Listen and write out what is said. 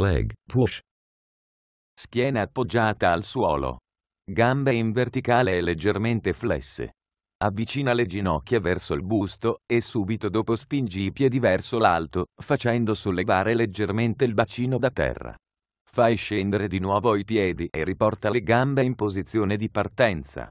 Leg push. Schiena appoggiata al suolo. Gambe in verticale e leggermente flesse. Avvicina le ginocchia verso il busto e subito dopo spingi i piedi verso l'alto, facendo sollevare leggermente il bacino da terra. Fai scendere di nuovo i piedi e riporta le gambe in posizione di partenza.